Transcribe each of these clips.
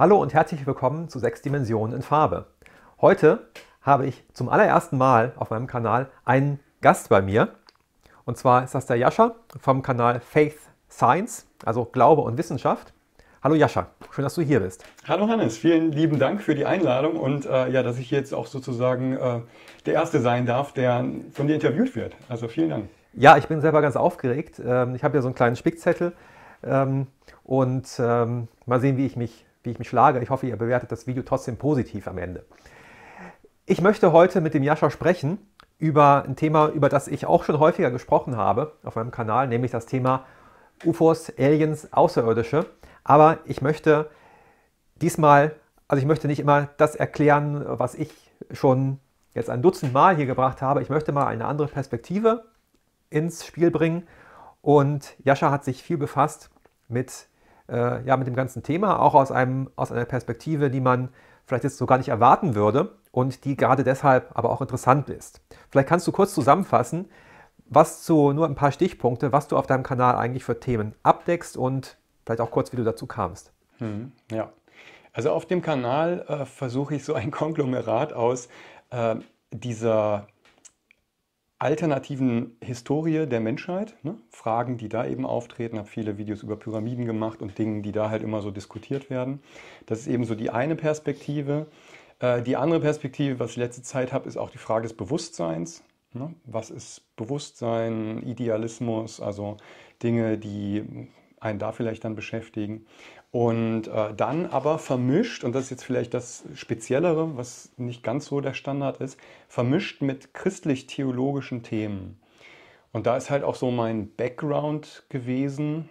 Hallo und herzlich willkommen zu 6 Dimensionen in Farbe. Heute habe ich zum allerersten Mal auf meinem Kanal einen Gast bei mir. Und zwar ist das der Jascha vom Kanal Faith Science, also Glaube und Wissenschaft. Hallo Jascha, schön, dass du hier bist. Hallo Hannes, vielen lieben Dank für die Einladung und äh, ja, dass ich jetzt auch sozusagen äh, der Erste sein darf, der von dir interviewt wird. Also vielen Dank. Ja, ich bin selber ganz aufgeregt. Ähm, ich habe ja so einen kleinen Spickzettel ähm, und ähm, mal sehen, wie ich mich wie ich mich schlage. Ich hoffe, ihr bewertet das Video trotzdem positiv am Ende. Ich möchte heute mit dem Jascha sprechen über ein Thema, über das ich auch schon häufiger gesprochen habe auf meinem Kanal, nämlich das Thema UFOs, Aliens, Außerirdische. Aber ich möchte diesmal, also ich möchte nicht immer das erklären, was ich schon jetzt ein Dutzend Mal hier gebracht habe. Ich möchte mal eine andere Perspektive ins Spiel bringen. Und Jascha hat sich viel befasst mit äh, ja, mit dem ganzen Thema, auch aus, einem, aus einer Perspektive, die man vielleicht jetzt so gar nicht erwarten würde und die gerade deshalb aber auch interessant ist. Vielleicht kannst du kurz zusammenfassen, was zu nur ein paar Stichpunkte, was du auf deinem Kanal eigentlich für Themen abdeckst und vielleicht auch kurz, wie du dazu kamst. Hm, ja, also auf dem Kanal äh, versuche ich so ein Konglomerat aus äh, dieser alternativen Historie der Menschheit, ne? Fragen, die da eben auftreten, habe viele Videos über Pyramiden gemacht und Dinge, die da halt immer so diskutiert werden. Das ist eben so die eine Perspektive. Äh, die andere Perspektive, was ich letzte Zeit habe, ist auch die Frage des Bewusstseins. Ne? Was ist Bewusstsein, Idealismus, also Dinge, die einen da vielleicht dann beschäftigen. Und äh, dann aber vermischt, und das ist jetzt vielleicht das Speziellere, was nicht ganz so der Standard ist, vermischt mit christlich-theologischen Themen. Und da ist halt auch so mein Background gewesen,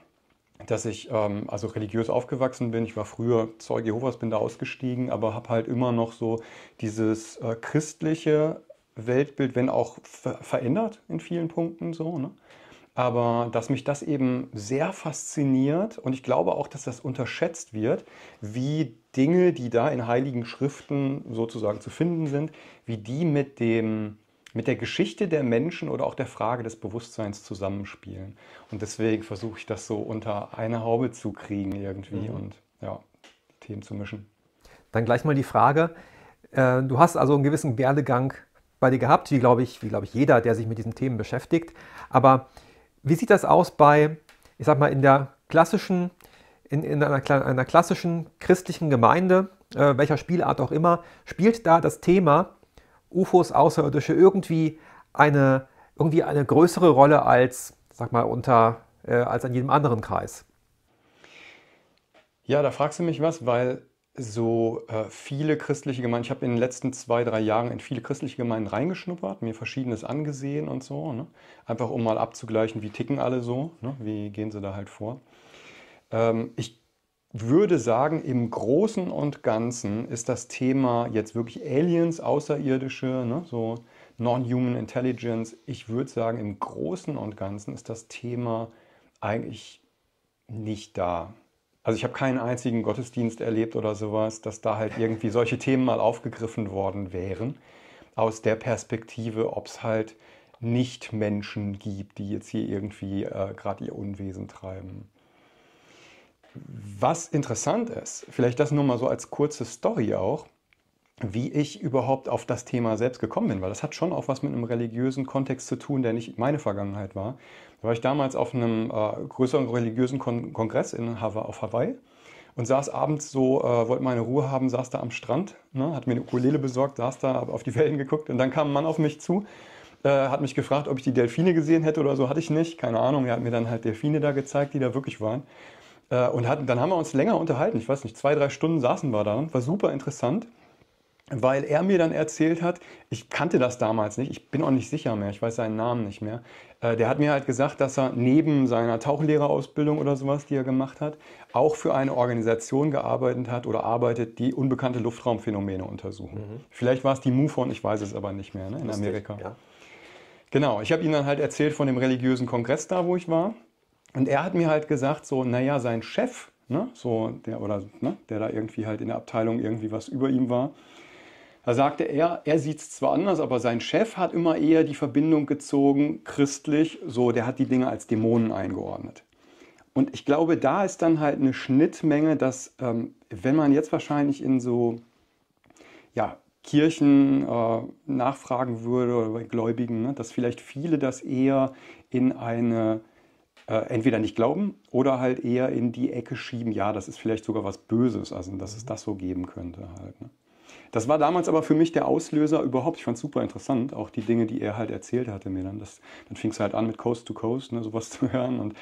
dass ich ähm, also religiös aufgewachsen bin. Ich war früher Zeuge Jehovas, bin da ausgestiegen, aber habe halt immer noch so dieses äh, christliche Weltbild, wenn auch ver verändert in vielen Punkten so. Ne? aber dass mich das eben sehr fasziniert und ich glaube auch, dass das unterschätzt wird, wie Dinge, die da in heiligen Schriften sozusagen zu finden sind, wie die mit dem mit der Geschichte der Menschen oder auch der Frage des Bewusstseins zusammenspielen. Und deswegen versuche ich das so unter eine Haube zu kriegen irgendwie mhm. und ja, Themen zu mischen. Dann gleich mal die Frage. Äh, du hast also einen gewissen Werdegang bei dir gehabt, wie glaube ich, wie glaube ich jeder, der sich mit diesen Themen beschäftigt. Aber wie sieht das aus bei, ich sag mal, in der klassischen, in, in einer, einer, klassischen christlichen Gemeinde, äh, welcher Spielart auch immer, spielt da das Thema UFOs, Außerirdische irgendwie eine, irgendwie eine größere Rolle als, sag mal, unter, äh, als an jedem anderen Kreis? Ja, da fragst du mich was, weil so äh, viele christliche Gemeinden, ich habe in den letzten zwei, drei Jahren in viele christliche Gemeinden reingeschnuppert, mir verschiedenes angesehen und so, ne? einfach um mal abzugleichen, wie ticken alle so, ne? wie gehen sie da halt vor. Ähm, ich würde sagen, im Großen und Ganzen ist das Thema jetzt wirklich Aliens, Außerirdische, ne? so Non-Human Intelligence. Ich würde sagen, im Großen und Ganzen ist das Thema eigentlich nicht da. Also ich habe keinen einzigen Gottesdienst erlebt oder sowas, dass da halt irgendwie solche Themen mal aufgegriffen worden wären, aus der Perspektive, ob es halt nicht Menschen gibt, die jetzt hier irgendwie äh, gerade ihr Unwesen treiben. Was interessant ist, vielleicht das nur mal so als kurze Story auch, wie ich überhaupt auf das Thema selbst gekommen bin, weil das hat schon auch was mit einem religiösen Kontext zu tun, der nicht meine Vergangenheit war. Da war ich damals auf einem äh, größeren religiösen Kon Kongress in Hawaii, auf Hawaii und saß abends so, äh, wollte meine Ruhe haben, saß da am Strand, ne, hat mir eine Ukulele besorgt, saß da, hab auf die Wellen geguckt und dann kam ein Mann auf mich zu, äh, hat mich gefragt, ob ich die Delfine gesehen hätte oder so, hatte ich nicht, keine Ahnung, er hat mir dann halt Delfine da gezeigt, die da wirklich waren. Äh, und hat, dann haben wir uns länger unterhalten, ich weiß nicht, zwei, drei Stunden saßen wir da, war super interessant weil er mir dann erzählt hat, ich kannte das damals nicht, ich bin auch nicht sicher mehr, ich weiß seinen Namen nicht mehr. Äh, der hat mir halt gesagt, dass er neben seiner Tauchlehrerausbildung oder sowas, die er gemacht hat, auch für eine Organisation gearbeitet hat oder arbeitet, die unbekannte Luftraumphänomene untersuchen. Mhm. Vielleicht war es die MUFON, ich weiß es aber nicht mehr, ne, in Lustig, Amerika. Ja. Genau, ich habe ihm dann halt erzählt von dem religiösen Kongress da, wo ich war. Und er hat mir halt gesagt, so, naja, sein Chef, ne, so, der, oder, ne, der da irgendwie halt in der Abteilung irgendwie was über ihm war, da sagte er, er sieht es zwar anders, aber sein Chef hat immer eher die Verbindung gezogen, christlich, so, der hat die Dinge als Dämonen eingeordnet. Und ich glaube, da ist dann halt eine Schnittmenge, dass ähm, wenn man jetzt wahrscheinlich in so ja, Kirchen äh, nachfragen würde oder bei Gläubigen, ne, dass vielleicht viele das eher in eine äh, entweder nicht glauben oder halt eher in die Ecke schieben, ja, das ist vielleicht sogar was Böses, also dass es mhm. das so geben könnte halt. Ne? Das war damals aber für mich der Auslöser überhaupt. Ich fand es super interessant, auch die Dinge, die er halt erzählt hatte mir dann. Das, dann fing es halt an mit Coast to Coast, ne, sowas zu hören und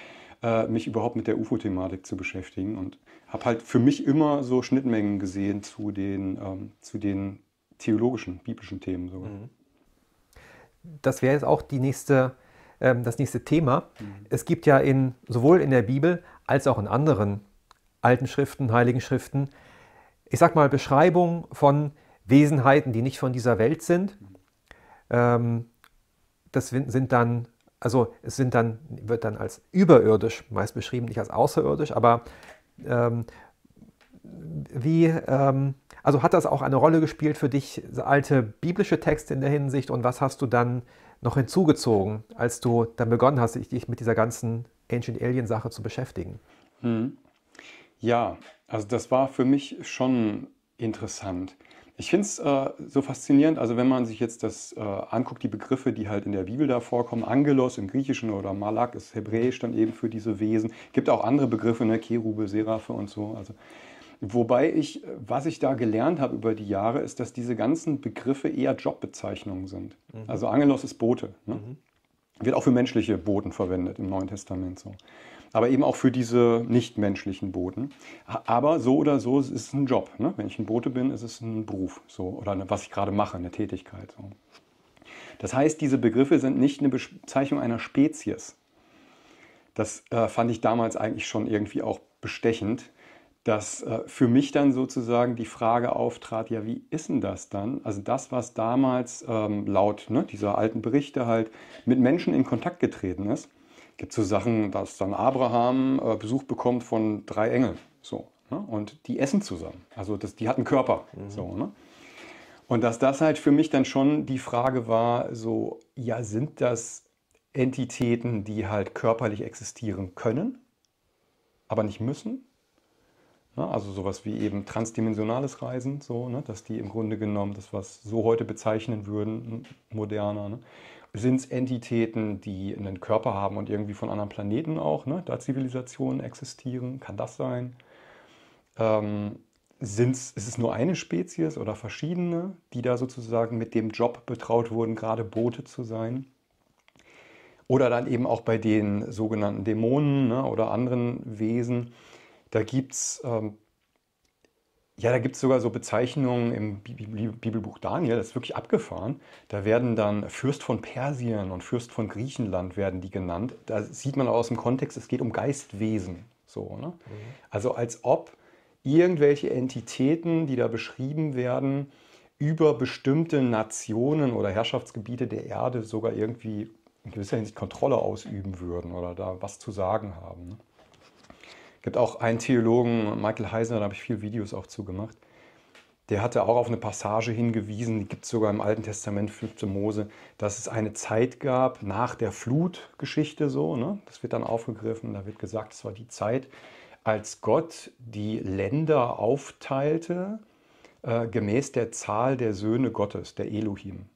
äh, mich überhaupt mit der UFO-Thematik zu beschäftigen und habe halt für mich immer so Schnittmengen gesehen zu den, ähm, zu den theologischen, biblischen Themen sogar. Mhm. Das wäre jetzt auch die nächste, ähm, das nächste Thema. Mhm. Es gibt ja in, sowohl in der Bibel als auch in anderen alten Schriften, heiligen Schriften, ich sag mal, Beschreibung von Wesenheiten, die nicht von dieser Welt sind. Ähm, das sind dann, also es sind dann, wird dann als überirdisch meist beschrieben, nicht als außerirdisch, aber ähm, wie, ähm, also hat das auch eine Rolle gespielt für dich, alte biblische Texte in der Hinsicht und was hast du dann noch hinzugezogen, als du dann begonnen hast, dich mit dieser ganzen Ancient Alien Sache zu beschäftigen? Hm. Ja, also das war für mich schon interessant. Ich finde es äh, so faszinierend, also wenn man sich jetzt das äh, anguckt, die Begriffe, die halt in der Bibel da vorkommen, Angelos im Griechischen oder Malak ist Hebräisch dann eben für diese Wesen. Gibt auch andere Begriffe, ne? Kerube, Seraphe und so. Also, wobei ich, was ich da gelernt habe über die Jahre, ist, dass diese ganzen Begriffe eher Jobbezeichnungen sind. Mhm. Also Angelos ist Bote. Ne? Mhm. Wird auch für menschliche Boten verwendet im Neuen Testament so aber eben auch für diese nichtmenschlichen Boten. Aber so oder so es ist es ein Job. Ne? Wenn ich ein Bote bin, ist es ein Beruf so, oder eine, was ich gerade mache, eine Tätigkeit. So. Das heißt, diese Begriffe sind nicht eine Bezeichnung einer Spezies. Das äh, fand ich damals eigentlich schon irgendwie auch bestechend, dass äh, für mich dann sozusagen die Frage auftrat, ja, wie ist denn das dann? Also das, was damals ähm, laut ne, dieser alten Berichte halt mit Menschen in Kontakt getreten ist, gibt so Sachen, dass dann Abraham äh, Besuch bekommt von drei Engeln. So, ne? Und die essen zusammen. Also das, die hatten Körper. Mhm. So, ne? Und dass das halt für mich dann schon die Frage war, so, ja, sind das Entitäten, die halt körperlich existieren können, aber nicht müssen? Ne? Also sowas wie eben transdimensionales Reisen, so, ne? dass die im Grunde genommen das, was so heute bezeichnen würden, moderner, ne? Sinnsentitäten, die einen Körper haben und irgendwie von anderen Planeten auch, ne? da Zivilisationen existieren, kann das sein? Ähm, sind's, ist es nur eine Spezies oder verschiedene, die da sozusagen mit dem Job betraut wurden, gerade Boote zu sein? Oder dann eben auch bei den sogenannten Dämonen ne? oder anderen Wesen. Da gibt es ähm, ja, da gibt es sogar so Bezeichnungen im Bibelbuch Daniel, das ist wirklich abgefahren. Da werden dann Fürst von Persien und Fürst von Griechenland werden die genannt. Da sieht man auch aus dem Kontext, es geht um Geistwesen. So, ne? Mhm. Also als ob irgendwelche Entitäten, die da beschrieben werden, über bestimmte Nationen oder Herrschaftsgebiete der Erde sogar irgendwie in gewisser Hinsicht Kontrolle ausüben würden oder da was zu sagen haben. Ne? gibt auch einen Theologen, Michael Heisner, da habe ich viele Videos auch zugemacht. Der hatte auch auf eine Passage hingewiesen, die gibt es sogar im Alten Testament, 5. Mose, dass es eine Zeit gab nach der Flutgeschichte so. Ne? Das wird dann aufgegriffen, da wird gesagt, es war die Zeit, als Gott die Länder aufteilte, äh, gemäß der Zahl der Söhne Gottes, der Elohim.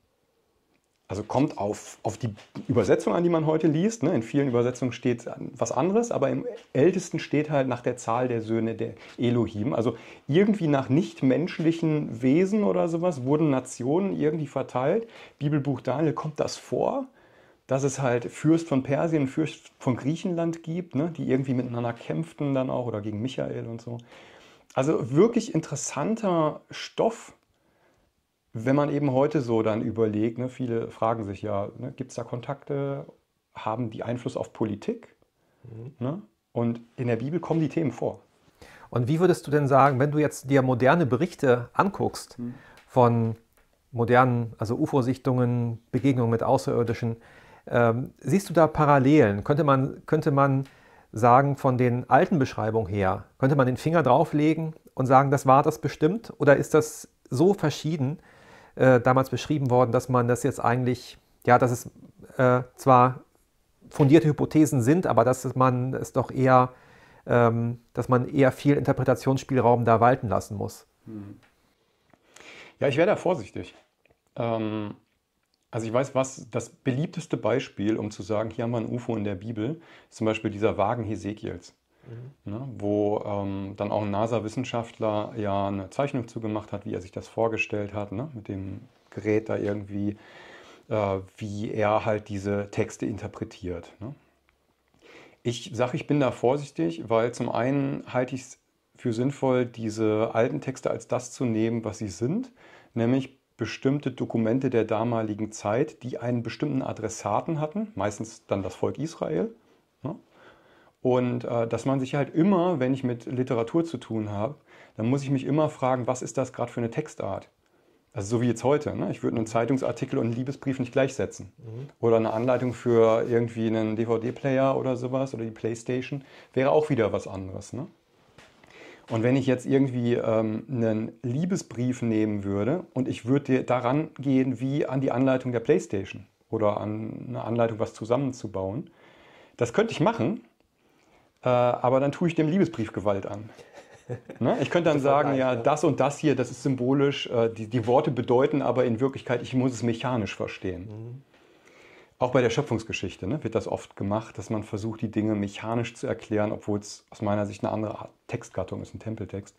Also kommt auf, auf die Übersetzung an, die man heute liest. Ne? In vielen Übersetzungen steht was anderes, aber im ältesten steht halt nach der Zahl der Söhne der Elohim. Also irgendwie nach nichtmenschlichen Wesen oder sowas wurden Nationen irgendwie verteilt. Bibelbuch Daniel kommt das vor, dass es halt Fürst von Persien, Fürst von Griechenland gibt, ne? die irgendwie miteinander kämpften dann auch oder gegen Michael und so. Also wirklich interessanter Stoff wenn man eben heute so dann überlegt, ne, viele fragen sich ja, ne, gibt es da Kontakte, haben die Einfluss auf Politik? Mhm. Ne? Und in der Bibel kommen die Themen vor. Und wie würdest du denn sagen, wenn du jetzt dir moderne Berichte anguckst mhm. von modernen, also UFO-Sichtungen, Begegnungen mit Außerirdischen, ähm, siehst du da Parallelen? Könnte man, könnte man sagen, von den alten Beschreibungen her, könnte man den Finger drauflegen und sagen, das war das bestimmt? Oder ist das so verschieden, äh, damals beschrieben worden, dass man das jetzt eigentlich, ja, dass es äh, zwar fundierte Hypothesen sind, aber dass man es doch eher, ähm, dass man eher viel Interpretationsspielraum da walten lassen muss. Ja, ich wäre da vorsichtig. Ähm, also ich weiß, was das beliebteste Beispiel, um zu sagen, hier haben wir ein UFO in der Bibel, ist zum Beispiel dieser Wagen Hesekiels. Mhm. Ne, wo ähm, dann auch ein NASA-Wissenschaftler ja eine Zeichnung zugemacht hat, wie er sich das vorgestellt hat, ne, mit dem Gerät da irgendwie, äh, wie er halt diese Texte interpretiert. Ne. Ich sage, ich bin da vorsichtig, weil zum einen halte ich es für sinnvoll, diese alten Texte als das zu nehmen, was sie sind, nämlich bestimmte Dokumente der damaligen Zeit, die einen bestimmten Adressaten hatten, meistens dann das Volk Israel, und äh, dass man sich halt immer, wenn ich mit Literatur zu tun habe, dann muss ich mich immer fragen, was ist das gerade für eine Textart? Also so wie jetzt heute. Ne? Ich würde einen Zeitungsartikel und einen Liebesbrief nicht gleichsetzen. Mhm. Oder eine Anleitung für irgendwie einen DVD-Player oder sowas oder die Playstation wäre auch wieder was anderes. Ne? Und wenn ich jetzt irgendwie ähm, einen Liebesbrief nehmen würde und ich würde daran gehen wie an die Anleitung der Playstation oder an eine Anleitung, was zusammenzubauen, das könnte ich machen, äh, aber dann tue ich dem Liebesbrief Gewalt an. Ne? Ich könnte dann sagen, ja, das und das hier, das ist symbolisch, äh, die, die, Worte bedeuten aber in Wirklichkeit, ich muss es mechanisch verstehen. Mhm. Auch bei der Schöpfungsgeschichte ne, wird das oft gemacht, dass man versucht, die Dinge mechanisch zu erklären, obwohl es aus meiner Sicht eine andere Art Textgattung ist, ein Tempeltext.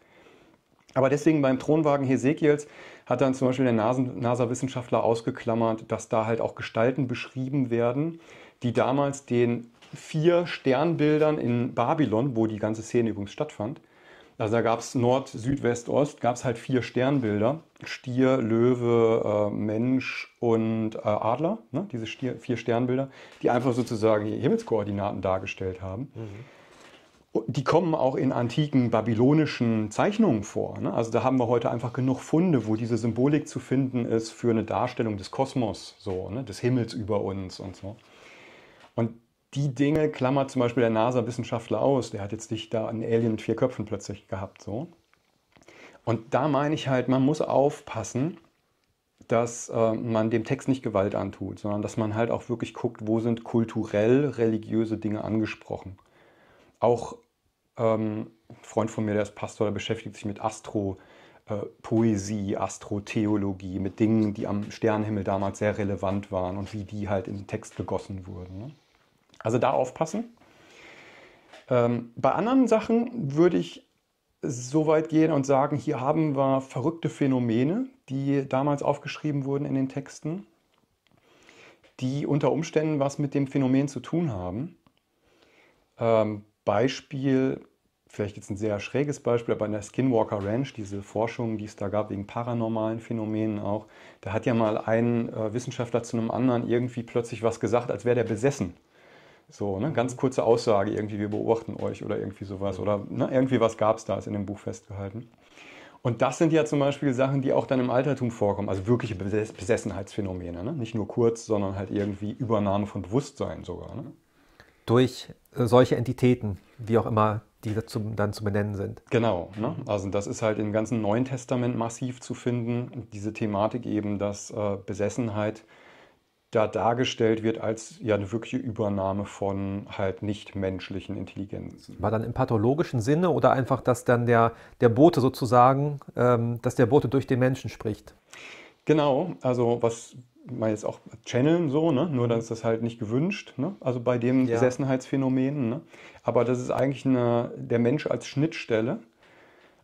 Aber deswegen beim Thronwagen Hesekiels hat dann zum Beispiel der NASA-Wissenschaftler ausgeklammert, dass da halt auch Gestalten beschrieben werden, die damals den vier Sternbildern in Babylon, wo die ganze Szene übrigens stattfand. Also da gab es Nord, Süd, West, Ost, gab es halt vier Sternbilder. Stier, Löwe, äh, Mensch und äh, Adler, ne? diese Stier, vier Sternbilder, die einfach sozusagen die Himmelskoordinaten dargestellt haben. Mhm. Die kommen auch in antiken babylonischen Zeichnungen vor. Ne? Also da haben wir heute einfach genug Funde, wo diese Symbolik zu finden ist für eine Darstellung des Kosmos, so, ne? des Himmels über uns und so. Und die Dinge klammert zum Beispiel der NASA-Wissenschaftler aus. Der hat jetzt nicht da einen Alien mit vier Köpfen plötzlich gehabt. So. Und da meine ich halt, man muss aufpassen, dass äh, man dem Text nicht Gewalt antut, sondern dass man halt auch wirklich guckt, wo sind kulturell religiöse Dinge angesprochen. Auch ähm, ein Freund von mir, der ist Pastor, der beschäftigt sich mit Astro. Äh, Poesie, Astrotheologie, mit Dingen, die am Sternenhimmel damals sehr relevant waren und wie die halt in den Text gegossen wurden. Ne? Also da aufpassen. Ähm, bei anderen Sachen würde ich so weit gehen und sagen, hier haben wir verrückte Phänomene, die damals aufgeschrieben wurden in den Texten, die unter Umständen was mit dem Phänomen zu tun haben. Ähm, Beispiel, vielleicht jetzt ein sehr schräges Beispiel, aber in der Skinwalker Ranch, diese Forschung, die es da gab wegen paranormalen Phänomenen auch, da hat ja mal ein äh, Wissenschaftler zu einem anderen irgendwie plötzlich was gesagt, als wäre der besessen. So, ne, ganz kurze Aussage, irgendwie, wir beobachten euch oder irgendwie sowas. Oder ne, irgendwie was gab es da, ist in dem Buch festgehalten. Und das sind ja zum Beispiel Sachen, die auch dann im Altertum vorkommen, also wirkliche Besessenheitsphänomene. Ne? Nicht nur kurz, sondern halt irgendwie Übernahme von Bewusstsein sogar. Ne? Durch äh, solche Entitäten, wie auch immer die zum, dann zu benennen sind. Genau, ne? also das ist halt im ganzen Neuen Testament massiv zu finden, diese Thematik eben, dass äh, Besessenheit da dargestellt wird als ja eine wirkliche Übernahme von halt nichtmenschlichen Intelligenzen. War dann im pathologischen Sinne oder einfach, dass dann der, der Bote sozusagen, ähm, dass der Bote durch den Menschen spricht? Genau, also was man jetzt auch channeln so, ne? nur dann ist das halt nicht gewünscht, ne? also bei dem ja. Besessenheitsphänomen. Ne? Aber das ist eigentlich eine, der Mensch als Schnittstelle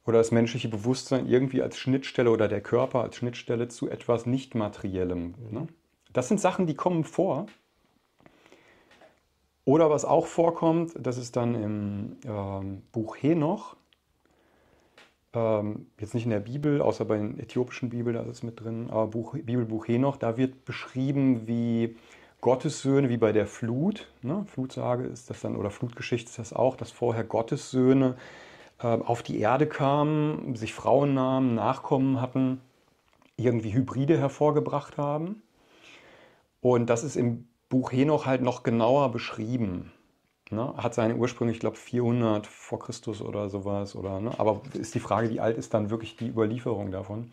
oder das menschliche Bewusstsein irgendwie als Schnittstelle oder der Körper als Schnittstelle zu etwas nicht Materiellem. Ne? Das sind Sachen, die kommen vor. Oder was auch vorkommt, das ist dann im ähm, Buch Henoch, ähm, jetzt nicht in der Bibel, außer bei den äthiopischen Bibeln, da ist es mit drin, aber Buch, Bibelbuch Henoch, da wird beschrieben, wie Gottes Söhne, wie bei der Flut, ne? Flutsage ist das dann, oder Flutgeschichte ist das auch, dass vorher Gottessöhne äh, auf die Erde kamen, sich Frauen nahmen, Nachkommen hatten, irgendwie Hybride hervorgebracht haben und das ist im Buch Henoch halt noch genauer beschrieben. Ne? Hat seine Ursprünge, ich glaube, 400 vor Christus oder sowas. Oder, ne? Aber ist die Frage, wie alt ist dann wirklich die Überlieferung davon?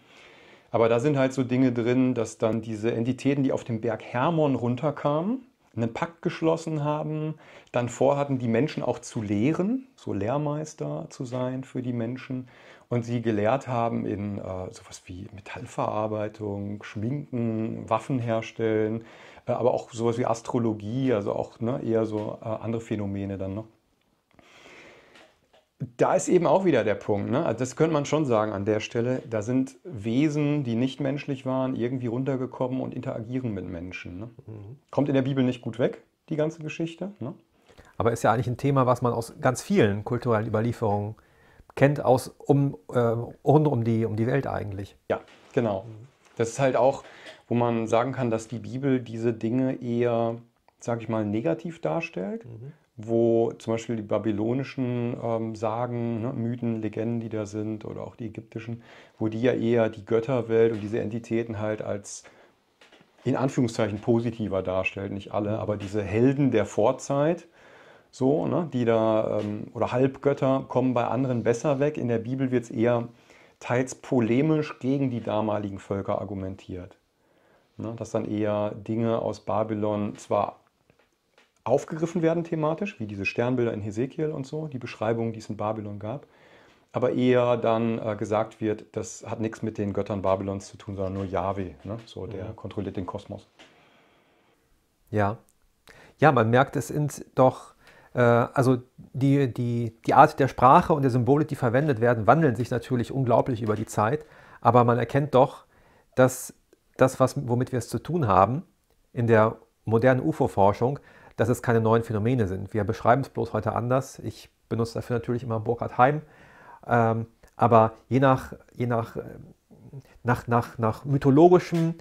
Aber da sind halt so Dinge drin, dass dann diese Entitäten, die auf dem Berg Hermon runterkamen, einen Pakt geschlossen haben, dann vorhatten, die Menschen auch zu lehren, so Lehrmeister zu sein für die Menschen und sie gelehrt haben in äh, sowas wie Metallverarbeitung, Schminken, Waffen herstellen, äh, aber auch sowas wie Astrologie, also auch ne, eher so äh, andere Phänomene dann noch. Da ist eben auch wieder der Punkt, ne? Also das könnte man schon sagen an der Stelle, da sind Wesen, die nicht menschlich waren, irgendwie runtergekommen und interagieren mit Menschen. Ne? Mhm. Kommt in der Bibel nicht gut weg, die ganze Geschichte. Ne? Aber ist ja eigentlich ein Thema, was man aus ganz vielen kulturellen Überlieferungen kennt aus um, äh, rund um die, um die Welt eigentlich. Ja, genau. Das ist halt auch, wo man sagen kann, dass die Bibel diese Dinge eher, sage ich mal, negativ darstellt. Mhm. Wo zum Beispiel die babylonischen ähm, Sagen, ne, Mythen, Legenden, die da sind, oder auch die ägyptischen, wo die ja eher die Götterwelt und diese Entitäten halt als in Anführungszeichen positiver darstellt, nicht alle, mhm. aber diese Helden der Vorzeit, so, ne, die da, ähm, oder Halbgötter kommen bei anderen besser weg. In der Bibel wird es eher teils polemisch gegen die damaligen Völker argumentiert. Ne, dass dann eher Dinge aus Babylon zwar aufgegriffen werden thematisch, wie diese Sternbilder in Hesekiel und so, die Beschreibungen, die es in Babylon gab, aber eher dann äh, gesagt wird, das hat nichts mit den Göttern Babylons zu tun, sondern nur Yahweh, ne? so der mhm. kontrolliert den Kosmos. Ja. Ja, man merkt, es sind doch äh, also die, die, die Art der Sprache und der Symbole, die verwendet werden, wandeln sich natürlich unglaublich über die Zeit, aber man erkennt doch, dass das, was, womit wir es zu tun haben in der modernen UFO-Forschung, dass es keine neuen Phänomene sind. Wir beschreiben es bloß heute anders. Ich benutze dafür natürlich immer Burkhard Heim, ähm, aber je nach, je nach, äh, nach, nach, nach mythologischem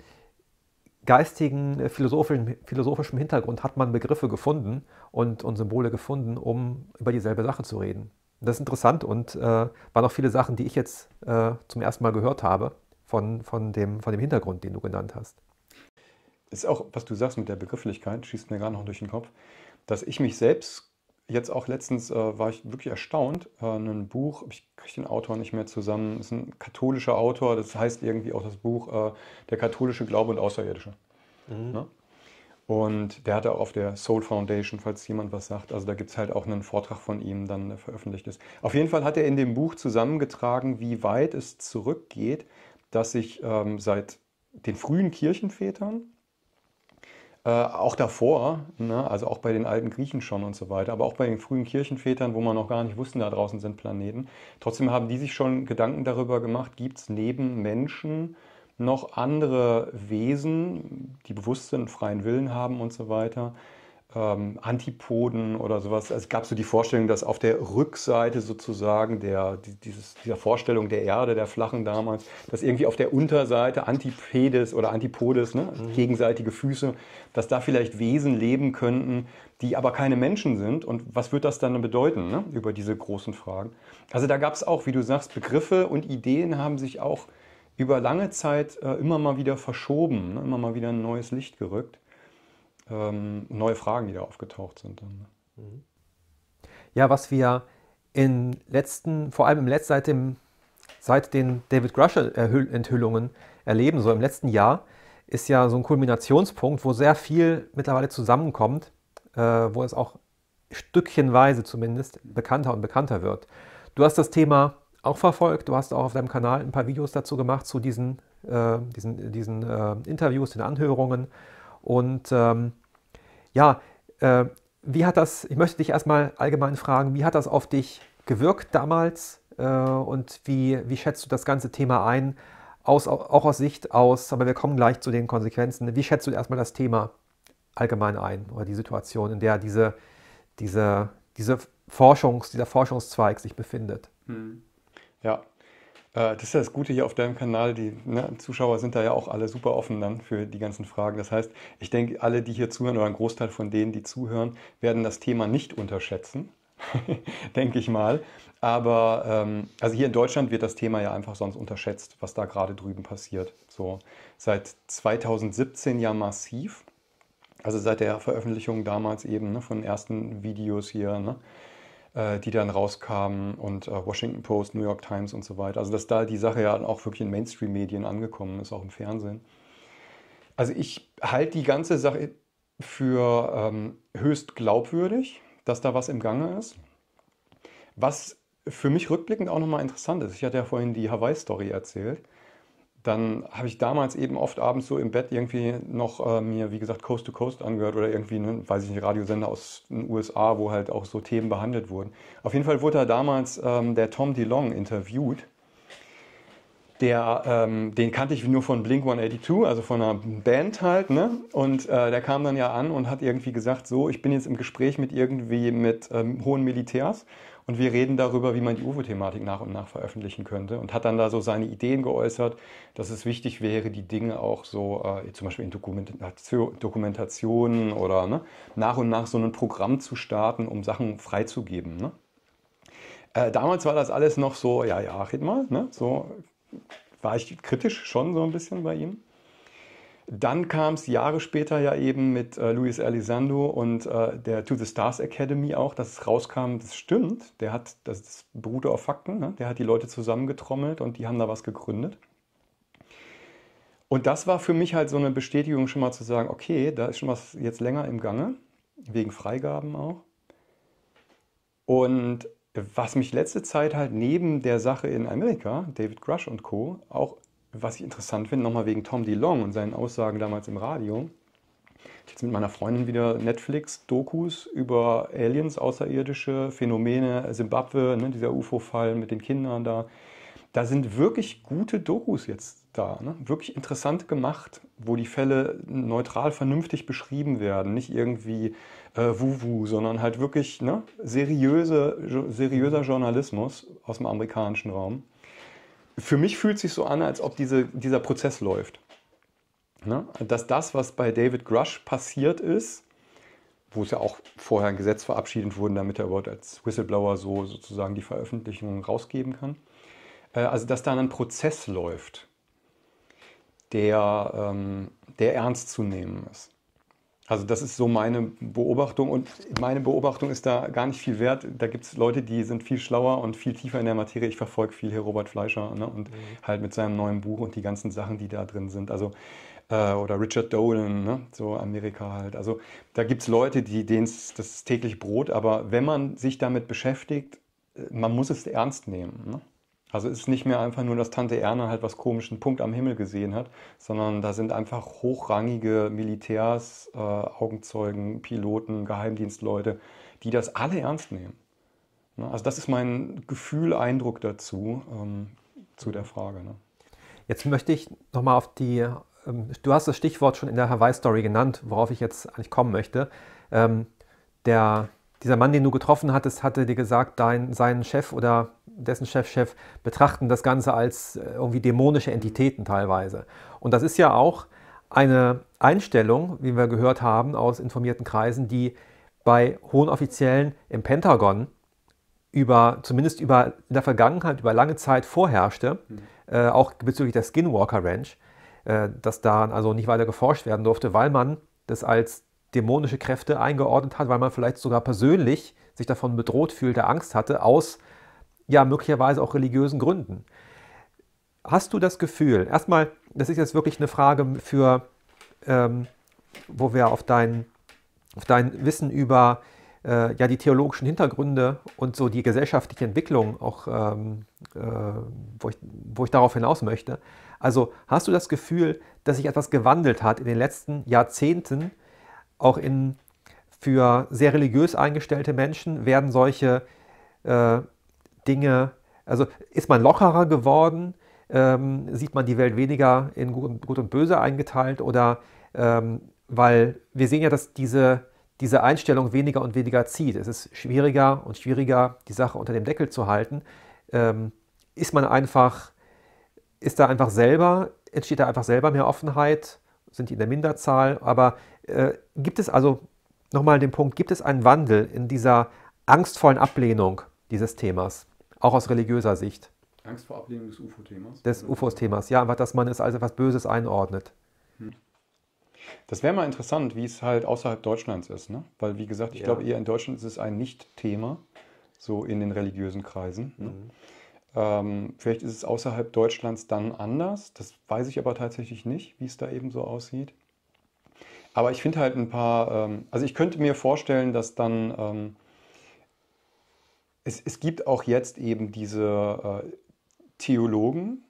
geistigen, äh, philosophischen, philosophischem Hintergrund hat man Begriffe gefunden und, und Symbole gefunden, um über dieselbe Sache zu reden. Das ist interessant und äh, waren auch viele Sachen, die ich jetzt äh, zum ersten Mal gehört habe von, von, dem, von dem Hintergrund, den du genannt hast. Das ist auch, was du sagst mit der Begrifflichkeit, schießt mir gar noch durch den Kopf, dass ich mich selbst jetzt auch letztens äh, war ich wirklich erstaunt. Äh, ein Buch, ich kriege den Autor nicht mehr zusammen, ist ein katholischer Autor, das heißt irgendwie auch das Buch äh, Der katholische Glaube und Außerirdische. Mhm. Ne? Und der hat auch auf der Soul Foundation, falls jemand was sagt, also da gibt es halt auch einen Vortrag von ihm, dann der veröffentlicht ist. Auf jeden Fall hat er in dem Buch zusammengetragen, wie weit es zurückgeht, dass sich ähm, seit den frühen Kirchenvätern äh, auch davor, ne? also auch bei den alten Griechen schon und so weiter, aber auch bei den frühen Kirchenvätern, wo man noch gar nicht wusste, da draußen sind Planeten. Trotzdem haben die sich schon Gedanken darüber gemacht, gibt es neben Menschen noch andere Wesen, die bewusst sind, freien Willen haben und so weiter, ähm, Antipoden oder sowas. Also es gab so die Vorstellung, dass auf der Rückseite sozusagen der, dieses, dieser Vorstellung der Erde, der flachen damals, dass irgendwie auf der Unterseite Antipedes oder Antipodes, ne, mhm. gegenseitige Füße, dass da vielleicht Wesen leben könnten, die aber keine Menschen sind. Und was wird das dann bedeuten ne, über diese großen Fragen? Also da gab es auch, wie du sagst, Begriffe und Ideen haben sich auch über lange Zeit äh, immer mal wieder verschoben, ne, immer mal wieder ein neues Licht gerückt ähm, neue Fragen, die da aufgetaucht sind. Dann. Ne? Mhm. Ja, was wir in letzten, vor allem im Letz, seit, dem, seit den David Grushel-Enthüllungen erleben, so im letzten Jahr, ist ja so ein Kulminationspunkt, wo sehr viel mittlerweile zusammenkommt, äh, wo es auch stückchenweise zumindest bekannter und bekannter wird. Du hast das Thema auch verfolgt, du hast auch auf deinem Kanal ein paar Videos dazu gemacht, zu diesen, äh, diesen, diesen äh, Interviews, den Anhörungen und ähm, ja, äh, wie hat das, ich möchte dich erstmal allgemein fragen, wie hat das auf dich gewirkt damals äh, und wie, wie schätzt du das ganze Thema ein? Aus, auch aus Sicht aus, aber wir kommen gleich zu den Konsequenzen. Wie schätzt du erstmal das Thema allgemein ein oder die Situation, in der diese, diese, diese Forschungs, dieser Forschungszweig sich befindet? Hm. Ja, äh, das ist ja das Gute hier auf deinem Kanal. Die ne, Zuschauer sind da ja auch alle super offen dann für die ganzen Fragen. Das heißt, ich denke, alle, die hier zuhören oder ein Großteil von denen, die zuhören, werden das Thema nicht unterschätzen. denke ich mal. Aber ähm, also hier in Deutschland wird das Thema ja einfach sonst unterschätzt, was da gerade drüben passiert. So seit 2017 ja massiv. Also seit der Veröffentlichung damals eben ne, von ersten Videos hier. Ne, äh, die dann rauskamen und äh, Washington Post, New York Times und so weiter. Also dass da die Sache ja auch wirklich in Mainstream-Medien angekommen ist, auch im Fernsehen. Also ich halte die ganze Sache für ähm, höchst glaubwürdig, dass da was im Gange ist. Was für mich rückblickend auch nochmal interessant ist, ich hatte ja vorhin die Hawaii-Story erzählt dann habe ich damals eben oft abends so im Bett irgendwie noch äh, mir, wie gesagt, Coast to Coast angehört oder irgendwie, ne, weiß ich nicht, Radiosender aus den USA, wo halt auch so Themen behandelt wurden. Auf jeden Fall wurde da damals ähm, der Tom DeLong interviewt. Der, ähm, den kannte ich nur von Blink 182, also von einer Band halt, ne? Und äh, der kam dann ja an und hat irgendwie gesagt, so, ich bin jetzt im Gespräch mit irgendwie mit ähm, hohen Militärs und wir reden darüber, wie man die UFO-Thematik nach und nach veröffentlichen könnte und hat dann da so seine Ideen geäußert, dass es wichtig wäre, die Dinge auch so äh, zum Beispiel in Dokumentation, Dokumentationen oder ne, nach und nach so ein Programm zu starten, um Sachen freizugeben. Ne? Äh, damals war das alles noch so, ja, ja, red mal, ne? so war ich kritisch schon so ein bisschen bei ihm. Dann kam es Jahre später ja eben mit äh, Luis Elizondo und äh, der To the Stars Academy auch, dass es rauskam, das stimmt. Der hat, das, das beruhte auf Fakten, ne? der hat die Leute zusammengetrommelt und die haben da was gegründet. Und das war für mich halt so eine Bestätigung, schon mal zu sagen, okay, da ist schon was jetzt länger im Gange, wegen Freigaben auch. Und was mich letzte Zeit halt neben der Sache in Amerika, David Grush und Co., auch was ich interessant finde, nochmal wegen Tom DeLong und seinen Aussagen damals im Radio. Ich jetzt mit meiner Freundin wieder Netflix-Dokus über Aliens, außerirdische Phänomene, Simbabwe, ne, dieser UFO-Fall mit den Kindern da. Da sind wirklich gute Dokus jetzt da, ne? wirklich interessant gemacht, wo die Fälle neutral vernünftig beschrieben werden, nicht irgendwie äh, Wuhu, sondern halt wirklich ne? Seriöse, seriöser Journalismus aus dem amerikanischen Raum für mich fühlt sich so an, als ob diese, dieser Prozess läuft. Ne? Dass das, was bei David Grush passiert ist, wo es ja auch vorher ein Gesetz verabschiedet wurde, damit er überhaupt als Whistleblower so sozusagen die Veröffentlichungen rausgeben kann, äh, also dass da ein Prozess läuft, der, ähm, der ernst zu nehmen ist. Also das ist so meine Beobachtung und meine Beobachtung ist da gar nicht viel wert. Da gibt es Leute, die sind viel schlauer und viel tiefer in der Materie. Ich verfolge viel hier Robert Fleischer ne? und mhm. halt mit seinem neuen Buch und die ganzen Sachen, die da drin sind. Also äh, oder Richard Dolan, ne? so Amerika halt. Also da gibt es Leute, die denen das täglich Brot, aber wenn man sich damit beschäftigt, äh, man muss es ernst nehmen. Ne? Also es ist nicht mehr einfach nur, dass Tante Erna halt was komischen Punkt am Himmel gesehen hat, sondern da sind einfach hochrangige Militärs, äh, Augenzeugen, Piloten, Geheimdienstleute, die das alle ernst nehmen. Ne? Also das ist mein Gefühl, Eindruck dazu, ähm, zu der Frage. Ne? Jetzt möchte ich nochmal auf die, ähm, du hast das Stichwort schon in der Hawaii-Story genannt, worauf ich jetzt eigentlich kommen möchte. Ähm, der, dieser Mann, den du getroffen hattest, hatte dir gesagt, dein, sein Chef oder dessen Chefchef betrachten das Ganze als äh, irgendwie dämonische Entitäten teilweise. Und das ist ja auch eine Einstellung, wie wir gehört haben aus informierten Kreisen, die bei hohen Offiziellen im Pentagon über, zumindest über in der Vergangenheit, über lange Zeit vorherrschte, mhm. äh, auch bezüglich der Skinwalker Ranch, äh, dass daran also nicht weiter geforscht werden durfte, weil man das als dämonische Kräfte eingeordnet hat, weil man vielleicht sogar persönlich sich davon bedroht fühlte, Angst hatte, aus ja möglicherweise auch religiösen Gründen. Hast du das Gefühl, erstmal, das ist jetzt wirklich eine Frage für, ähm, wo wir auf dein, auf dein Wissen über äh, ja, die theologischen Hintergründe und so die gesellschaftliche Entwicklung auch, ähm, äh, wo, ich, wo ich darauf hinaus möchte. Also hast du das Gefühl, dass sich etwas gewandelt hat in den letzten Jahrzehnten, auch in, für sehr religiös eingestellte Menschen werden solche äh, Dinge, also ist man lockerer geworden, ähm, sieht man die Welt weniger in Gut und, Gut und Böse eingeteilt oder ähm, weil wir sehen ja, dass diese, diese Einstellung weniger und weniger zieht. Es ist schwieriger und schwieriger, die Sache unter dem Deckel zu halten. Ähm, ist man einfach, ist da einfach selber, entsteht da einfach selber mehr Offenheit, sind die in der Minderzahl, aber äh, gibt es also, nochmal den Punkt, gibt es einen Wandel in dieser angstvollen Ablehnung dieses Themas? auch aus religiöser Sicht. Angst vor Ablehnung des UFO-Themas? Des ufo themas ja, einfach, dass man es als etwas Böses einordnet. Hm. Das wäre mal interessant, wie es halt außerhalb Deutschlands ist, ne? Weil, wie gesagt, ich ja. glaube eher in Deutschland ist es ein Nicht-Thema, so in den religiösen Kreisen. Ne? Mhm. Ähm, vielleicht ist es außerhalb Deutschlands dann anders. Das weiß ich aber tatsächlich nicht, wie es da eben so aussieht. Aber ich finde halt ein paar, ähm, also ich könnte mir vorstellen, dass dann ähm, es, es gibt auch jetzt eben diese äh, Theologen,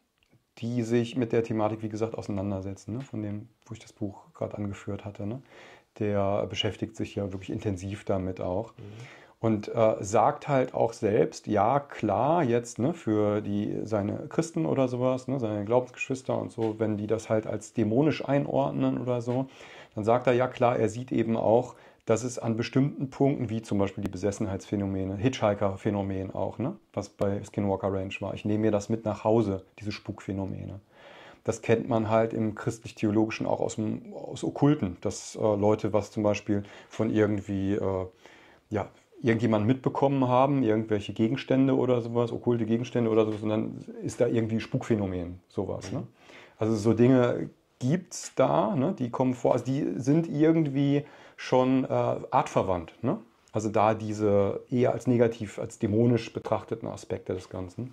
die sich mit der Thematik, wie gesagt, auseinandersetzen, ne? von dem, wo ich das Buch gerade angeführt hatte. Ne? Der beschäftigt sich ja wirklich intensiv damit auch. Mhm. Und äh, sagt halt auch selbst, ja klar, jetzt ne, für die, seine Christen oder sowas, ne, seine Glaubensgeschwister und so, wenn die das halt als dämonisch einordnen oder so, dann sagt er ja klar, er sieht eben auch dass es an bestimmten Punkten, wie zum Beispiel die Besessenheitsphänomene, Hitchhiker-Phänomen auch, ne? was bei Skinwalker Ranch war, ich nehme mir das mit nach Hause, diese Spukphänomene. Das kennt man halt im christlich-theologischen auch aus, dem, aus Okkulten, dass äh, Leute was zum Beispiel von irgendwie, äh, ja, irgendjemand mitbekommen haben, irgendwelche Gegenstände oder sowas, okkulte Gegenstände oder sowas, und dann ist da irgendwie Spukphänomen, sowas. Ne? Also so Dinge gibt es da, ne? die kommen vor, also die sind irgendwie schon äh, artverwandt. Ne? Also da diese eher als negativ, als dämonisch betrachteten Aspekte des Ganzen.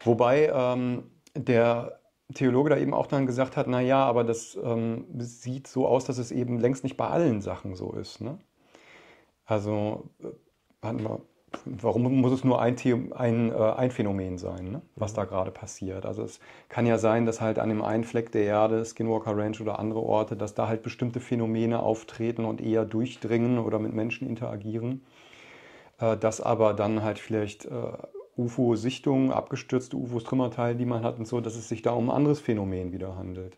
Wobei ähm, der Theologe da eben auch dann gesagt hat, naja, aber das ähm, sieht so aus, dass es eben längst nicht bei allen Sachen so ist. Ne? Also äh, hatten wir warum muss es nur ein, ein, äh, ein Phänomen sein, ne? was da mhm. gerade passiert? Also es kann ja sein, dass halt an dem einen Fleck der Erde, Skinwalker Ranch oder andere Orte, dass da halt bestimmte Phänomene auftreten und eher durchdringen oder mit Menschen interagieren. Äh, dass aber dann halt vielleicht äh, UFO-Sichtungen, abgestürzte ufo trümmerteile die man hat und so, dass es sich da um ein anderes Phänomen wieder handelt.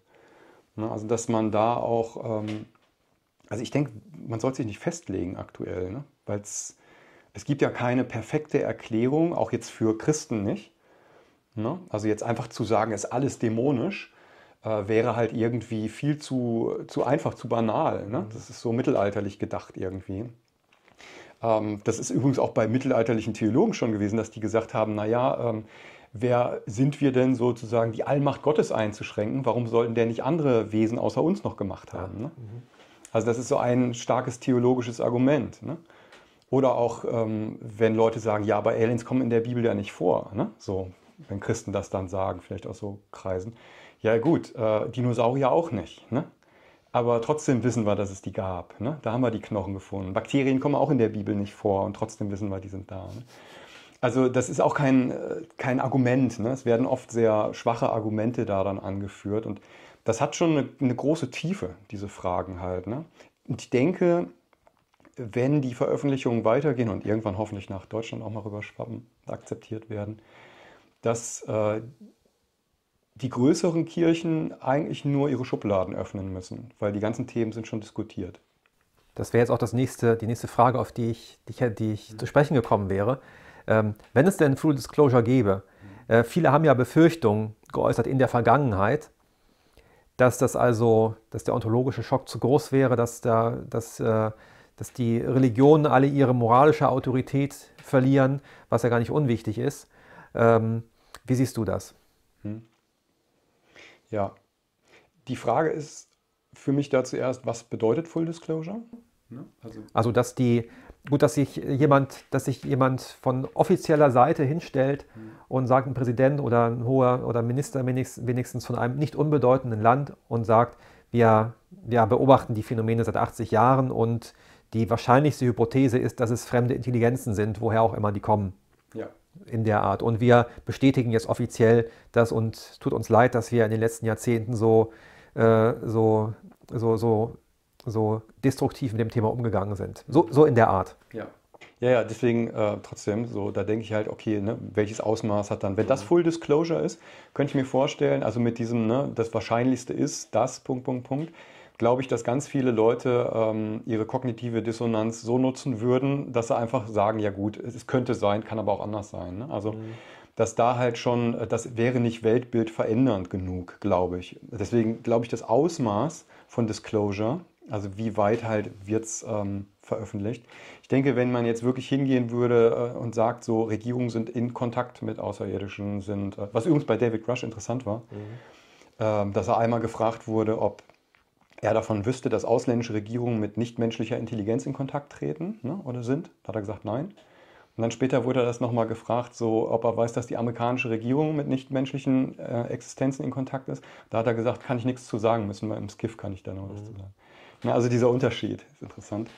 Ne? Also dass man da auch, ähm, also ich denke, man sollte sich nicht festlegen aktuell, ne? weil es es gibt ja keine perfekte Erklärung, auch jetzt für Christen nicht. Ne? Also jetzt einfach zu sagen, es ist alles dämonisch, äh, wäre halt irgendwie viel zu, zu einfach, zu banal. Ne? Das ist so mittelalterlich gedacht irgendwie. Ähm, das ist übrigens auch bei mittelalterlichen Theologen schon gewesen, dass die gesagt haben, naja, ähm, wer sind wir denn sozusagen, die Allmacht Gottes einzuschränken? Warum sollten der nicht andere Wesen außer uns noch gemacht haben? Ne? Mhm. Also das ist so ein starkes theologisches Argument. Ne? Oder auch, ähm, wenn Leute sagen, ja, aber Aliens kommen in der Bibel ja nicht vor. Ne? So, wenn Christen das dann sagen, vielleicht aus so Kreisen. Ja gut, äh, Dinosaurier auch nicht. Ne? Aber trotzdem wissen wir, dass es die gab. Ne? Da haben wir die Knochen gefunden. Bakterien kommen auch in der Bibel nicht vor und trotzdem wissen wir, die sind da. Ne? Also das ist auch kein, äh, kein Argument. Ne? Es werden oft sehr schwache Argumente da dann angeführt. Und das hat schon eine, eine große Tiefe, diese Fragen halt. Ne? Und ich denke, wenn die Veröffentlichungen weitergehen und irgendwann hoffentlich nach Deutschland auch mal rüberschwappen, akzeptiert werden, dass äh, die größeren Kirchen eigentlich nur ihre Schubladen öffnen müssen, weil die ganzen Themen sind schon diskutiert. Das wäre jetzt auch das nächste, die nächste Frage, auf die ich, die, die ich zu sprechen gekommen wäre. Ähm, wenn es denn Full Disclosure gäbe, äh, viele haben ja Befürchtungen geäußert in der Vergangenheit, dass das also, dass der ontologische Schock zu groß wäre, dass da, dass äh, dass die Religionen alle ihre moralische Autorität verlieren, was ja gar nicht unwichtig ist. Ähm, wie siehst du das? Hm. Ja, die Frage ist für mich dazu erst, was bedeutet Full Disclosure? Ne? Also, also, dass die, gut, dass sich jemand, dass sich jemand von offizieller Seite hinstellt hm. und sagt, ein Präsident oder ein hoher oder Minister wenigstens von einem nicht unbedeutenden Land und sagt, wir, wir beobachten die Phänomene seit 80 Jahren und die wahrscheinlichste Hypothese ist, dass es fremde Intelligenzen sind, woher auch immer die kommen. Ja. In der Art. Und wir bestätigen jetzt offiziell das und tut uns leid, dass wir in den letzten Jahrzehnten so, äh, so, so, so, so destruktiv mit dem Thema umgegangen sind. So, so in der Art. Ja. Ja, ja, deswegen äh, trotzdem, so, da denke ich halt, okay, ne, welches Ausmaß hat dann, wenn das mhm. Full Disclosure ist, könnte ich mir vorstellen, also mit diesem, ne, das Wahrscheinlichste ist das, Punkt, Punkt, Punkt, glaube ich, dass ganz viele Leute ähm, ihre kognitive Dissonanz so nutzen würden, dass sie einfach sagen, ja gut, es könnte sein, kann aber auch anders sein. Ne? Also mhm. dass da halt schon, äh, das wäre nicht weltbildverändernd genug, glaube ich. Deswegen glaube ich, das Ausmaß von Disclosure, also wie weit halt wird es ähm, veröffentlicht. Ich denke, wenn man jetzt wirklich hingehen würde äh, und sagt, so Regierungen sind in Kontakt mit Außerirdischen, sind, äh, was übrigens bei David Rush interessant war, mhm. Ähm, dass er einmal gefragt wurde, ob er davon wüsste, dass ausländische Regierungen mit nichtmenschlicher Intelligenz in Kontakt treten ne, oder sind. Da hat er gesagt, nein. Und dann später wurde er das nochmal gefragt, so, ob er weiß, dass die amerikanische Regierung mit nichtmenschlichen äh, Existenzen in Kontakt ist. Da hat er gesagt, kann ich nichts zu sagen, müssen wir im Skiff kann ich da noch mhm. was zu mhm. sagen. Ja, also dieser Unterschied ist interessant.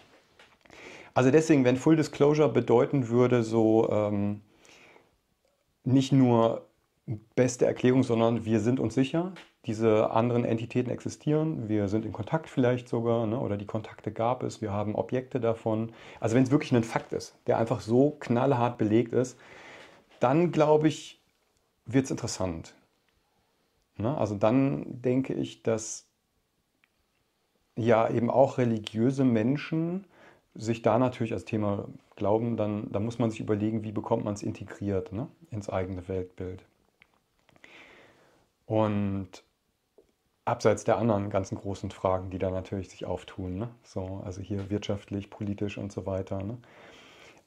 Also deswegen, wenn Full Disclosure bedeuten würde, so ähm, nicht nur beste Erklärung, sondern wir sind uns sicher, diese anderen Entitäten existieren, wir sind in Kontakt vielleicht sogar ne, oder die Kontakte gab es, wir haben Objekte davon. Also wenn es wirklich ein Fakt ist, der einfach so knallhart belegt ist, dann glaube ich, wird es interessant. Ne? Also dann denke ich, dass ja eben auch religiöse Menschen sich da natürlich als Thema glauben, dann da muss man sich überlegen, wie bekommt man es integriert ne, ins eigene Weltbild. Und abseits der anderen ganzen großen Fragen, die da natürlich sich auftun. Ne? So, also hier wirtschaftlich, politisch und so weiter. Ne?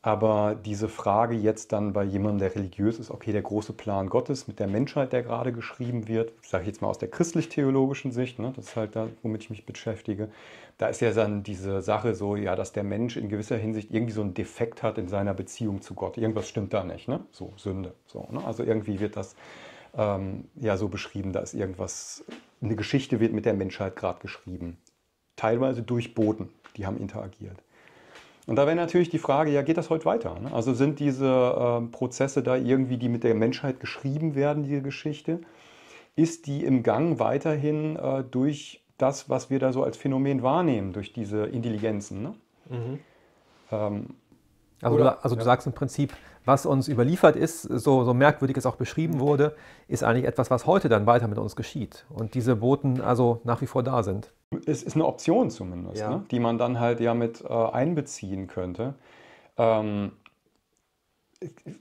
Aber diese Frage jetzt dann bei jemandem, der religiös ist, okay, der große Plan Gottes mit der Menschheit, der gerade geschrieben wird, sage ich jetzt mal aus der christlich-theologischen Sicht, ne, das ist halt da, womit ich mich beschäftige, da ist ja dann diese Sache so, ja, dass der Mensch in gewisser Hinsicht irgendwie so einen Defekt hat in seiner Beziehung zu Gott. Irgendwas stimmt da nicht, ne? So, Sünde. So, ne? Also irgendwie wird das ähm, ja so beschrieben, da ist irgendwas, eine Geschichte wird mit der Menschheit gerade geschrieben. Teilweise durch Boten, die haben interagiert. Und da wäre natürlich die Frage, ja, geht das heute weiter? Ne? Also sind diese äh, Prozesse da irgendwie, die mit der Menschheit geschrieben werden, diese Geschichte, ist die im Gang weiterhin äh, durch das, was wir da so als Phänomen wahrnehmen, durch diese Intelligenzen? Ne? Mhm. Ähm, also, oder, also du, also ja. du sagst im Prinzip, was uns überliefert ist, so, so, merkwürdig es auch beschrieben wurde, ist eigentlich etwas, was heute dann weiter mit uns geschieht und diese Boten also nach wie vor da sind. Es ist eine Option zumindest, ja. ne? die man dann halt ja mit äh, einbeziehen könnte. Ähm,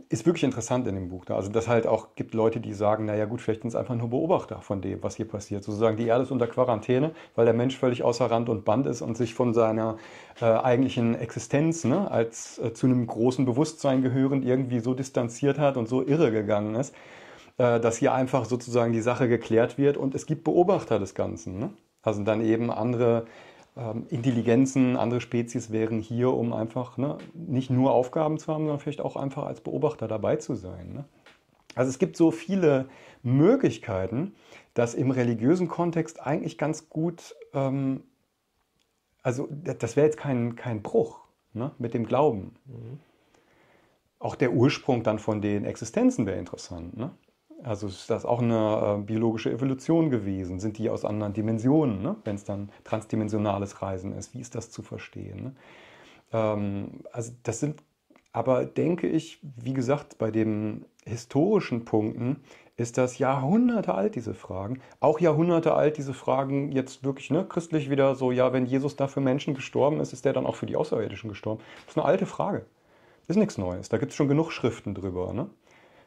ist wirklich interessant in dem Buch ne? Also, dass halt auch gibt Leute, die sagen, naja gut, vielleicht sind es einfach nur Beobachter von dem, was hier passiert. Sozusagen, die Erde ist unter Quarantäne, weil der Mensch völlig außer Rand und Band ist und sich von seiner äh, eigentlichen Existenz ne, als äh, zu einem großen Bewusstsein gehörend irgendwie so distanziert hat und so irre gegangen ist, äh, dass hier einfach sozusagen die Sache geklärt wird und es gibt Beobachter des Ganzen. Ne? Also dann eben andere ähm, Intelligenzen, andere Spezies wären hier, um einfach ne, nicht nur Aufgaben zu haben, sondern vielleicht auch einfach als Beobachter dabei zu sein. Ne? Also es gibt so viele Möglichkeiten, dass im religiösen Kontext eigentlich ganz gut, ähm, also das wäre jetzt kein, kein Bruch ne, mit dem Glauben. Mhm. Auch der Ursprung dann von den Existenzen wäre interessant. Ne? Also ist das auch eine äh, biologische Evolution gewesen? Sind die aus anderen Dimensionen, ne? wenn es dann transdimensionales Reisen ist? Wie ist das zu verstehen? Ne? Ähm, also das sind, aber denke ich, wie gesagt, bei den historischen Punkten ist das Jahrhunderte alt, diese Fragen. Auch Jahrhunderte alt, diese Fragen jetzt wirklich ne, christlich wieder so, ja, wenn Jesus da für Menschen gestorben ist, ist der dann auch für die Außerirdischen gestorben? Das ist eine alte Frage. Ist nichts Neues. Da gibt es schon genug Schriften drüber. Ne?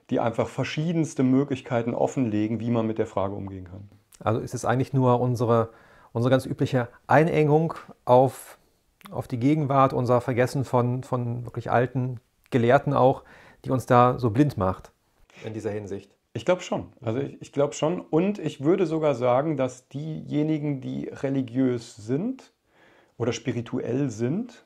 die einfach verschiedenste Möglichkeiten offenlegen, wie man mit der Frage umgehen kann. Also ist es eigentlich nur unsere, unsere ganz übliche Einengung auf, auf die Gegenwart, unser Vergessen von, von wirklich alten Gelehrten auch, die uns da so blind macht in dieser Hinsicht. Ich glaube schon. Also ich, ich glaube schon. Und ich würde sogar sagen, dass diejenigen, die religiös sind oder spirituell sind,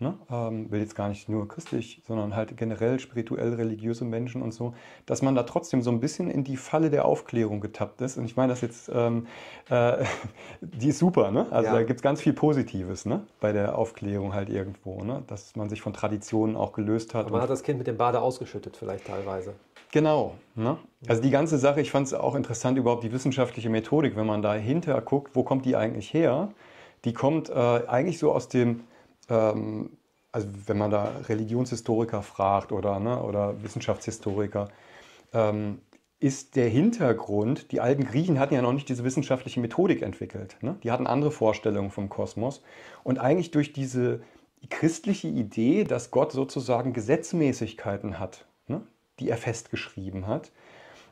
ne, ähm, will jetzt gar nicht nur christlich, sondern halt generell spirituell religiöse Menschen und so, dass man da trotzdem so ein bisschen in die Falle der Aufklärung getappt ist. Und ich meine das jetzt, ähm, äh, die ist super, ne? Also ja. da gibt es ganz viel Positives, ne? Bei der Aufklärung halt irgendwo, ne? Dass man sich von Traditionen auch gelöst hat. Aber man hat das Kind mit dem Bade ausgeschüttet vielleicht teilweise. Genau. Ne? Also die ganze Sache, ich fand es auch interessant, überhaupt die wissenschaftliche Methodik, wenn man dahinter guckt, wo kommt die eigentlich her? Die kommt äh, eigentlich so aus dem ähm, also wenn man da Religionshistoriker fragt oder, ne, oder Wissenschaftshistoriker, ähm, ist der Hintergrund, die alten Griechen hatten ja noch nicht diese wissenschaftliche Methodik entwickelt. Ne? Die hatten andere Vorstellungen vom Kosmos. Und eigentlich durch diese christliche Idee, dass Gott sozusagen Gesetzmäßigkeiten hat, ne? die er festgeschrieben hat,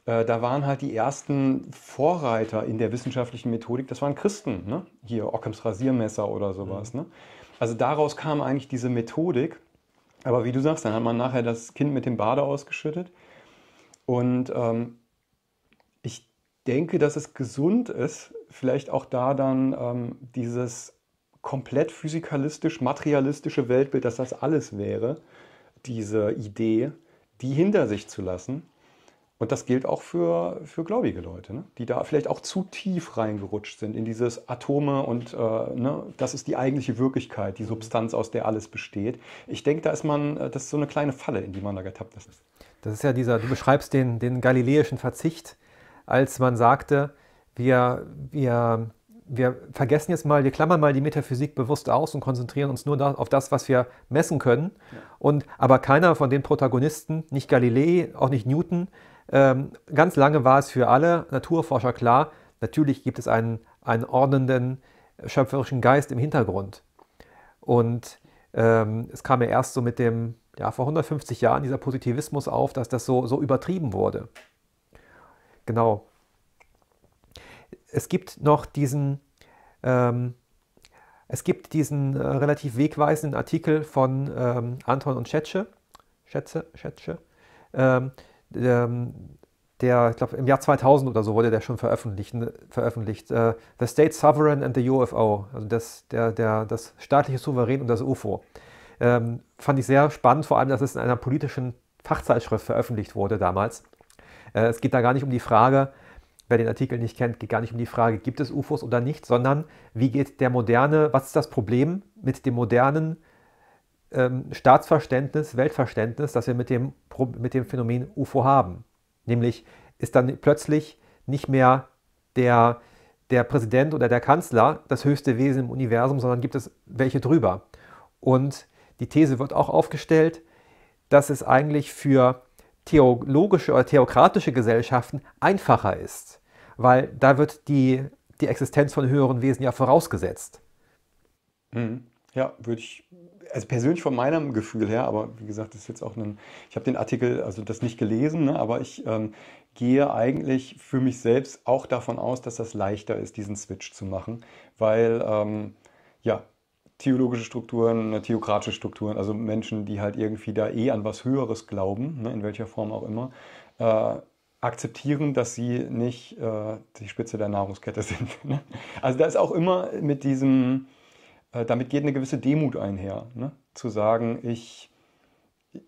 äh, da waren halt die ersten Vorreiter in der wissenschaftlichen Methodik, das waren Christen. Ne? Hier Ockhams Rasiermesser oder sowas. Mhm. Ne? Also daraus kam eigentlich diese Methodik. Aber wie du sagst, dann hat man nachher das Kind mit dem Bade ausgeschüttet. Und ähm, ich denke, dass es gesund ist, vielleicht auch da dann ähm, dieses komplett physikalistisch-materialistische Weltbild, dass das alles wäre, diese Idee, die hinter sich zu lassen und das gilt auch für, für gläubige Leute, ne? die da vielleicht auch zu tief reingerutscht sind in dieses Atome und äh, ne, das ist die eigentliche Wirklichkeit, die Substanz, aus der alles besteht. Ich denke, da ist man, äh, das ist so eine kleine Falle, in die man da getappt ist. Das ist ja dieser, du beschreibst den, den galileischen Verzicht, als man sagte, wir, wir, wir vergessen jetzt mal, wir klammern mal die Metaphysik bewusst aus und konzentrieren uns nur auf das, was wir messen können. Ja. Und, aber keiner von den Protagonisten, nicht Galilei, auch nicht Newton, ähm, ganz lange war es für alle Naturforscher klar, natürlich gibt es einen, einen ordnenden, äh, schöpferischen Geist im Hintergrund. Und ähm, es kam ja erst so mit dem, ja, vor 150 Jahren dieser Positivismus auf, dass das so, so übertrieben wurde. Genau. Es gibt noch diesen, ähm, es gibt diesen äh, relativ wegweisenden Artikel von ähm, Anton und Schätze, Schätze, Schätze, Schätzsche ähm, ähm, der, ich glaube, im Jahr 2000 oder so wurde der schon veröffentlicht, ne, veröffentlicht äh, The State Sovereign and the UFO, also das, der, der, das staatliche Souverän und das UFO. Ähm, fand ich sehr spannend, vor allem, dass es in einer politischen Fachzeitschrift veröffentlicht wurde damals. Äh, es geht da gar nicht um die Frage, wer den Artikel nicht kennt, geht gar nicht um die Frage, gibt es UFOs oder nicht, sondern wie geht der moderne, was ist das Problem mit dem modernen ähm, Staatsverständnis, Weltverständnis, das wir mit dem, mit dem Phänomen UFO haben. Nämlich ist dann plötzlich nicht mehr der, der Präsident oder der Kanzler das höchste Wesen im Universum, sondern gibt es welche drüber. Und die These wird auch aufgestellt, dass es eigentlich für theologische oder theokratische Gesellschaften einfacher ist, weil da wird die, die Existenz von höheren Wesen ja vorausgesetzt. Hm. Ja, würde ich also persönlich von meinem Gefühl her, aber wie gesagt, das ist jetzt auch ein, ich habe den Artikel, also das nicht gelesen, ne, aber ich ähm, gehe eigentlich für mich selbst auch davon aus, dass das leichter ist, diesen Switch zu machen, weil ähm, ja, theologische Strukturen, ne, theokratische Strukturen, also Menschen, die halt irgendwie da eh an was Höheres glauben, ne, in welcher Form auch immer, äh, akzeptieren, dass sie nicht äh, die Spitze der Nahrungskette sind. Ne? Also da ist auch immer mit diesem äh, damit geht eine gewisse Demut einher. Ne? Zu sagen, ich,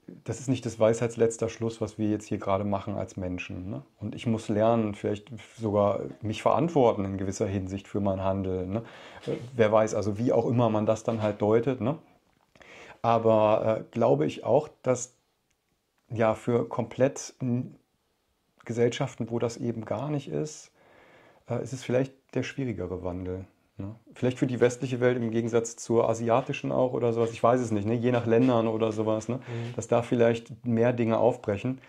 das ist nicht das Weisheitsletzter Schluss, was wir jetzt hier gerade machen als Menschen. Ne? Und ich muss lernen, vielleicht sogar mich verantworten in gewisser Hinsicht für mein Handeln. Ne? Äh, wer weiß, also wie auch immer man das dann halt deutet. Ne? Aber äh, glaube ich auch, dass ja für komplett Gesellschaften, wo das eben gar nicht ist, äh, ist es vielleicht der schwierigere Wandel. Ja. Vielleicht für die westliche Welt im Gegensatz zur asiatischen auch oder sowas, ich weiß es nicht, ne? je nach Ländern oder sowas, ne? Mhm. dass da vielleicht mehr Dinge aufbrechen.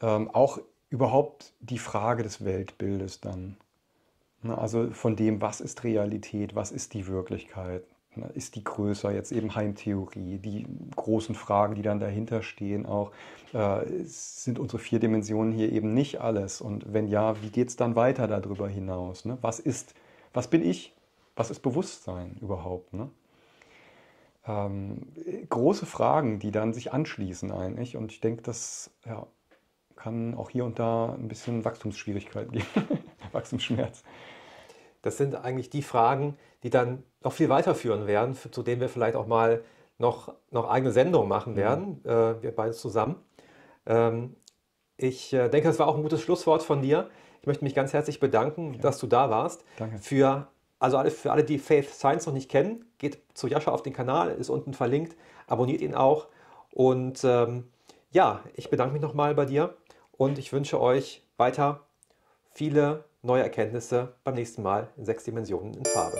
Ähm, auch überhaupt die Frage des Weltbildes dann. Ne? Also von dem, was ist Realität, was ist die Wirklichkeit, ne? ist die größer, jetzt eben Heimtheorie, die großen Fragen, die dann dahinter stehen, auch äh, sind unsere vier Dimensionen hier eben nicht alles. Und wenn ja, wie geht es dann weiter darüber hinaus? Ne? Was ist, was bin ich? was ist Bewusstsein überhaupt? Ne? Ähm, große Fragen, die dann sich anschließen eigentlich. Und ich denke, das ja, kann auch hier und da ein bisschen Wachstumsschwierigkeiten geben, Wachstumsschmerz. Das sind eigentlich die Fragen, die dann noch viel weiterführen werden, zu denen wir vielleicht auch mal noch, noch eigene Sendungen machen mhm. werden, mhm. äh, wir beide zusammen. Ähm, ich äh, denke, das war auch ein gutes Schlusswort von dir. Ich möchte mich ganz herzlich bedanken, ja. dass du da warst Danke. für also für alle, die Faith Science noch nicht kennen, geht zu Jascha auf den Kanal, ist unten verlinkt, abonniert ihn auch. Und ähm, ja, ich bedanke mich nochmal bei dir und ich wünsche euch weiter viele neue Erkenntnisse beim nächsten Mal in sechs Dimensionen in Farbe.